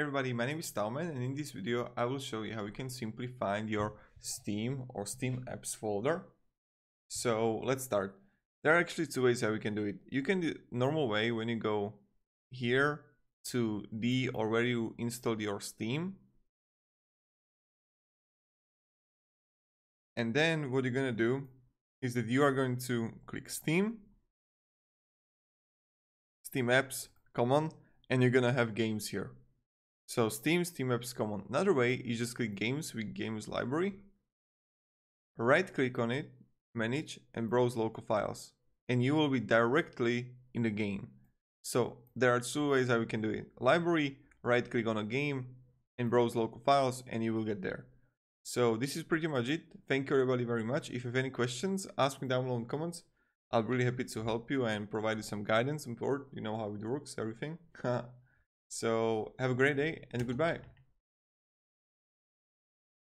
everybody, my name is Talman and in this video I will show you how you can simply find your Steam or Steam apps folder. So let's start. There are actually two ways how you can do it. You can do normal way when you go here to D or where you installed your Steam. And then what you're gonna do is that you are going to click Steam, Steam apps, come on, and you're gonna have games here. So Steam, Steam Apps Common. Another way is just click Games with Games Library, right click on it, Manage and browse local files and you will be directly in the game. So there are two ways how we can do it. Library, right click on a game and browse local files and you will get there. So this is pretty much it. Thank you everybody very much. If you have any questions, ask me down below in comments. I'll be really happy to help you and provide you some guidance and support. You know how it works, everything. So have a great day and goodbye.